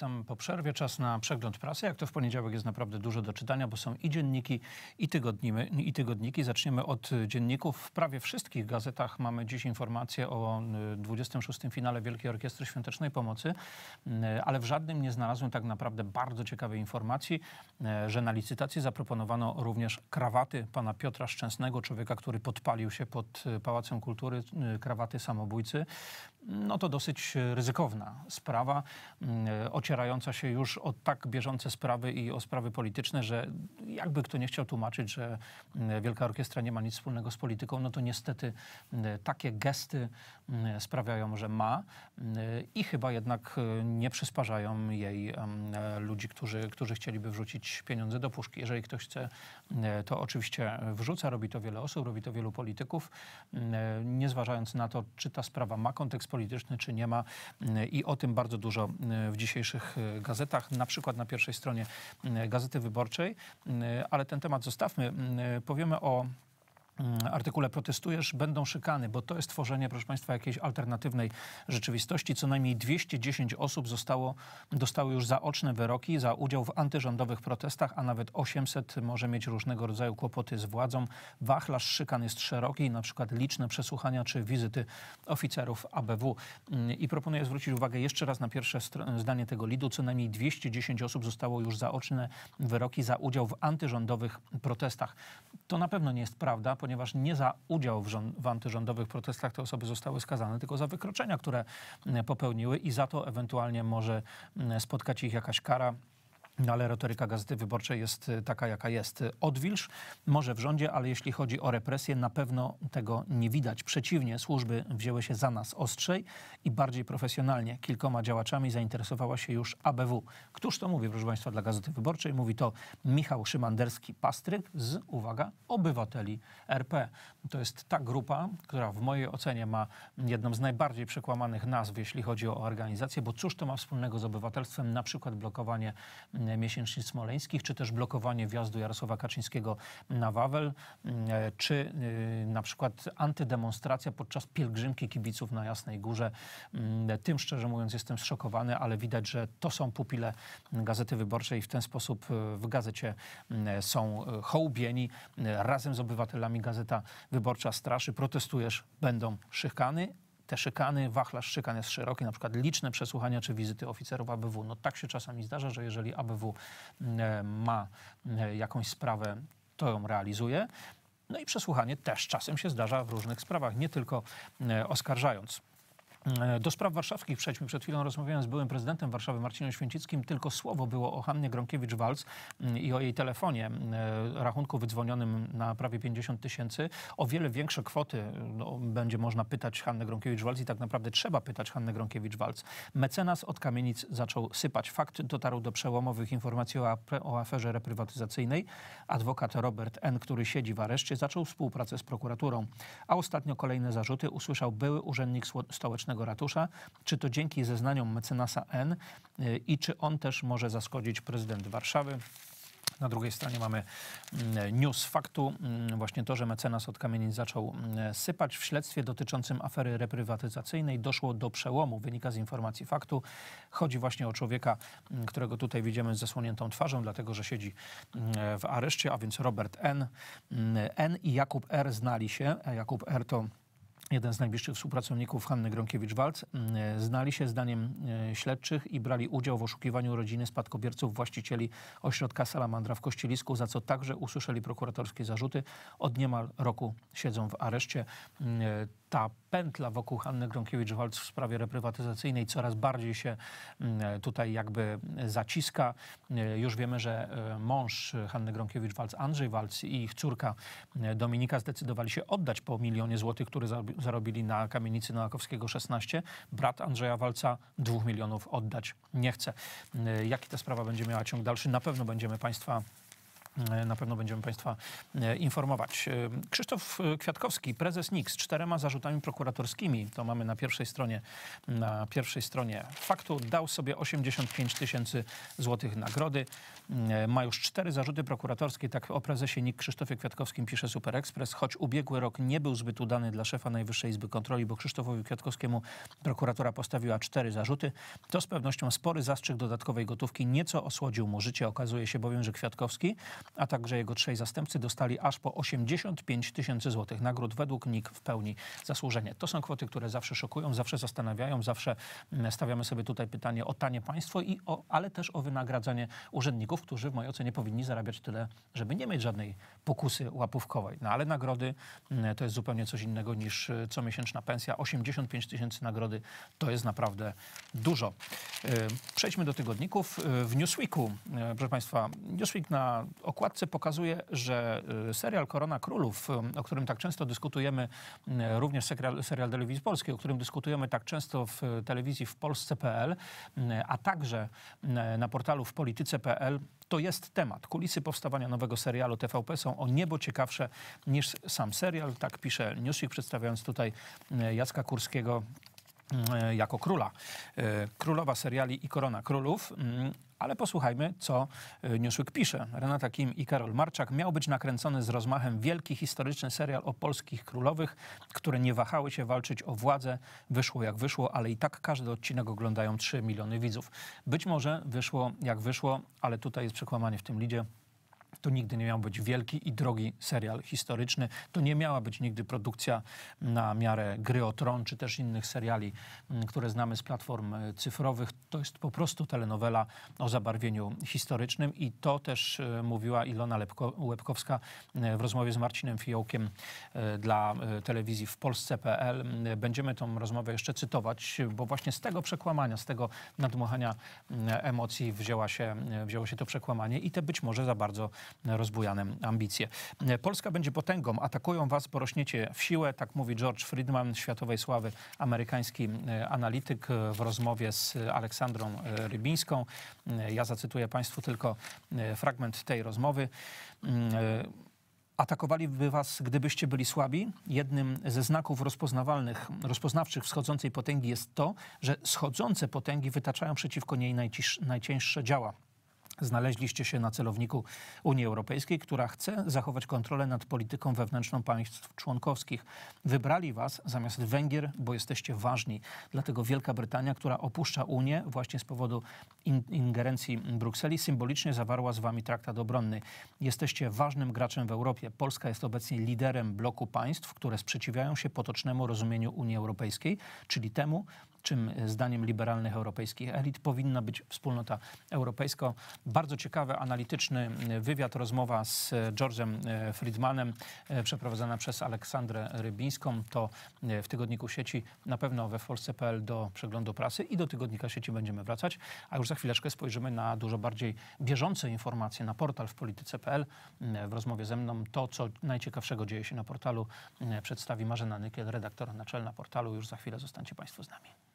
witam po przerwie. Czas na przegląd prasy. Jak to w poniedziałek jest naprawdę dużo do czytania, bo są i dzienniki, i, i tygodniki. Zaczniemy od dzienników. W prawie wszystkich gazetach mamy dziś informacje o 26. Y, finale Wielkiej Orkiestry Świątecznej Pomocy, y, ale w żadnym nie znalazłem tak naprawdę bardzo ciekawej informacji, y, że na licytację zaproponowano również krawaty pana Piotra Szczęsnego, człowieka, który podpalił się pod Pałacem Kultury, krawaty samobójcy. No to dosyć ryzykowna sprawa. Ocie ocierająca się już o tak bieżące sprawy i o sprawy polityczne, że jakby kto nie chciał tłumaczyć, że mm, Wielka Orkiestra nie ma nic wspólnego z polityką, no to niestety mm, takie gesty mm, sprawiają, że ma i chyba jednak e, nie przysparzają jej ludzi, którzy, którzy chcieliby wrzucić pieniądze do puszki. Jeżeli ktoś chce, to oczywiście wrzuca, robi to wiele osób, robi to wielu polityków, nie zważając na to, czy ta sprawa ma kontekst polityczny, czy nie ma i o tym bardzo dużo w dzisiejszych naszych e, gazetach, na przykład na pierwszej stronie e, Gazety Wyborczej, e, ale ten temat zostawmy. Powiemy o Mm, artykule protestujesz, będą szykany, bo to jest tworzenie, proszę Państwa, jakiejś alternatywnej rzeczywistości. Co najmniej 210 osób zostało, dostało już zaoczne wyroki za udział w antyrządowych protestach, a nawet 800 może mieć różnego rodzaju kłopoty z władzą. Wachlarz szykan jest szeroki, na przykład liczne przesłuchania czy wizyty oficerów ABW. Mm, I proponuję zwrócić uwagę jeszcze raz na pierwsze zdanie tego lidu. Co najmniej 210 osób zostało już zaoczne wyroki za udział w antyrządowych protestach. To na pewno nie jest prawda, ponieważ ponieważ nie za udział w, rząd, w antyrządowych protestach te osoby zostały skazane, tylko za wykroczenia, które mm, popełniły i za to ewentualnie może mm, spotkać ich jakaś kara. No ale retoryka Gazety Wyborczej jest y, taka, jaka jest. Odwilż może w rządzie, ale jeśli chodzi o represje, na pewno tego nie widać. Przeciwnie, służby wzięły się za nas ostrzej i bardziej profesjonalnie. Kilkoma działaczami zainteresowała się już ABW. Któż to mówi, proszę Państwa, dla Gazety Wyborczej? Mówi to Michał Szymanderski-Pastryk z, uwaga, Obywateli RP. To jest ta grupa, która w mojej ocenie ma jedną z najbardziej przekłamanych nazw, jeśli chodzi o organizację, bo cóż to ma wspólnego z obywatelstwem, na przykład blokowanie Mm, miesięcznic smoleńskich, czy też blokowanie wjazdu Jarosława Kaczyńskiego na Wawel, mm, e, czy y, na przykład antydemonstracja podczas pielgrzymki kibiców na Jasnej Górze. Mm, tym szczerze mówiąc jestem zszokowany, ale widać, że to są pupile Gazety Wyborczej i w ten sposób y, w gazecie są y, hołbieni. Razem z obywatelami Gazeta Wyborcza straszy, protestujesz, będą szykany, te szykany, wachlarz szykan jest szeroki, na przykład liczne przesłuchania czy wizyty oficerów ABW. No tak się czasami zdarza, że jeżeli ABW e, ma e, jakąś sprawę, to ją realizuje. No i przesłuchanie też czasem się zdarza w różnych sprawach, nie tylko e, oskarżając. E, do spraw warszawskich przejdźmy. Przed chwilą rozmawiałem z byłym prezydentem Warszawy Marcinem Święcickim. Tylko słowo było o Hannie Gronkiewicz-Walc mm, i o jej telefonie, mm, e, rachunku wydzwonionym na prawie 50 tysięcy. O wiele większe kwoty mm, no, będzie można pytać Hannę Gronkiewicz-Walc i tak naprawdę trzeba pytać Hannę Gronkiewicz-Walc. Mecenas od kamienic zaczął sypać. Fakt dotarł do przełomowych informacji o, o aferze reprywatyzacyjnej. Adwokat Robert N., który siedzi w areszcie, zaczął współpracę z prokuraturą. A ostatnio kolejne zarzuty usłyszał były urzędnik stołeczny Ratusza, czy to dzięki zeznaniom mecenasa N y, i czy on też może zaszkodzić prezydent Warszawy. Na drugiej stronie mamy mm, news faktu, mm, właśnie to, że mecenas od kamienic zaczął mm, sypać. W śledztwie dotyczącym afery reprywatyzacyjnej doszło do przełomu, wynika z informacji faktu. Chodzi właśnie o człowieka, którego tutaj widzimy z zasłoniętą twarzą, dlatego że siedzi w areszcie, a więc Robert N. N i Jakub R. znali się. Jakub R. to jeden z najbliższych współpracowników Hanny Gronkiewicz-Walc, mm, znali się zdaniem e, śledczych i brali udział w oszukiwaniu rodziny spadkobierców właścicieli ośrodka Salamandra w Kościelisku, za co także usłyszeli prokuratorskie zarzuty. Od niemal roku siedzą w areszcie. Mm, e, ta pętla wokół Hanny Gronkiewicz-Walc w sprawie reprywatyzacyjnej coraz bardziej się mm, tutaj jakby zaciska. Y, już wiemy, że y, mąż Hanny Gronkiewicz-Walc, Andrzej Walc i ich córka y, Dominika zdecydowali się oddać po milionie złotych, które zarobili na kamienicy Nowakowskiego 16. Brat Andrzeja Walca dwóch milionów oddać nie chce. Jaki ta sprawa będzie miała ciąg dalszy? Na pewno będziemy Państwa E, na pewno będziemy Państwa e, informować. E, Krzysztof Kwiatkowski, prezes NIK z czterema zarzutami prokuratorskimi, to mamy na pierwszej stronie, na pierwszej stronie faktu, dał sobie 85 tysięcy złotych nagrody. Ma już cztery zarzuty prokuratorskie, tak o prezesie NIK Krzysztofie Kwiatkowskim pisze Super Express, choć ubiegły rok nie był zbyt udany dla szefa Najwyższej Izby Kontroli, bo Krzysztofowi Kwiatkowskiemu prokuratura postawiła cztery zarzuty, to z pewnością spory zastrzyk dodatkowej gotówki nieco osłodził mu życie. Okazuje się bowiem, że Kwiatkowski a także jego trzej zastępcy dostali aż po 85 tysięcy złotych nagród według NIK w pełni zasłużenie. To są kwoty, które zawsze szokują, zawsze zastanawiają, zawsze mm, stawiamy sobie tutaj pytanie o tanie państwo, i o, ale też o wynagradzanie urzędników, którzy w mojej ocenie powinni zarabiać tyle, żeby nie mieć żadnej pokusy łapówkowej. No ale nagrody mm, to jest zupełnie coś innego niż y, comiesięczna pensja. 85 tysięcy nagrody to jest naprawdę dużo. Y, przejdźmy do tygodników. Y, w Newsweeku, proszę Państwa, Newsweek na okładce pokazuje, że y, serial Korona Królów, y, o którym tak często dyskutujemy, y, również serial, serial telewizji polskiej, o którym dyskutujemy tak często w telewizji w polsce.pl, a także na portalu w polityce.pl, to jest temat. Kulisy powstawania nowego serialu TVP są o niebo ciekawsze niż sam serial. Tak pisze Newsweek, przedstawiając tutaj Jacka Kurskiego jako króla. Królowa seriali i Korona Królów. Mm, ale posłuchajmy, co e, Newsweek pisze. Renata Kim i Karol Marczak miał być nakręcony z rozmachem wielki historyczny serial o polskich królowych, które nie wahały się walczyć o władzę. Wyszło jak wyszło, ale i tak każdy odcinek oglądają 3 miliony widzów. Być może wyszło jak wyszło, ale tutaj jest przekłamanie w tym lidzie. To nigdy nie miał być wielki i drogi serial historyczny. To nie miała być nigdy produkcja na miarę Gry o Tron czy też innych seriali, mm, które znamy z platform e, cyfrowych. To jest po prostu telenowela o zabarwieniu historycznym i to też e, mówiła Ilona Lepko Łebkowska e, w rozmowie z Marcinem Fiołkiem dla telewizji w Polsce.pl. Będziemy tą rozmowę jeszcze cytować, bo właśnie z tego przekłamania, z tego nadmuchania mm, emocji wzięła się, wzięło się to przekłamanie i te być może za bardzo rozbujane ambicje. Polska będzie potęgą, atakują was, porośniecie w siłę, tak mówi George Friedman, światowej sławy amerykański e, analityk e, w rozmowie z Aleksandrą e, Rybińską. Ja zacytuję Państwu tylko fragment tej rozmowy. Atakowaliby was, gdybyście byli słabi? Jednym ze znaków rozpoznawalnych, rozpoznawczych wschodzącej potęgi jest to, że schodzące potęgi wytaczają przeciwko niej najcięższe działa. Znaleźliście się na celowniku Unii Europejskiej, która chce zachować kontrolę nad polityką wewnętrzną państw członkowskich. Wybrali was zamiast Węgier, bo jesteście ważni. Dlatego Wielka Brytania, która opuszcza Unię właśnie z powodu in ingerencji Brukseli, symbolicznie zawarła z wami traktat obronny. Jesteście ważnym graczem w Europie. Polska jest obecnie liderem bloku państw, które sprzeciwiają się potocznemu rozumieniu Unii Europejskiej, czyli temu, czym e, zdaniem liberalnych europejskich elit powinna być wspólnota europejska. Bardzo ciekawy, analityczny e, wywiad, rozmowa z e, George'em Friedmanem, przeprowadzona przez Aleksandrę Rybińską. To w tygodniku sieci, na pewno we Polsce.pl do przeglądu prasy i do tygodnika sieci będziemy wracać. A już za chwileczkę spojrzymy na dużo bardziej bieżące informacje na portal w polityce.pl. Mm, w rozmowie ze mną to, co najciekawszego dzieje się na portalu, mm, przedstawi Marzena Nykiel, redaktor naczelna portalu. Już za chwilę zostańcie Państwo z nami.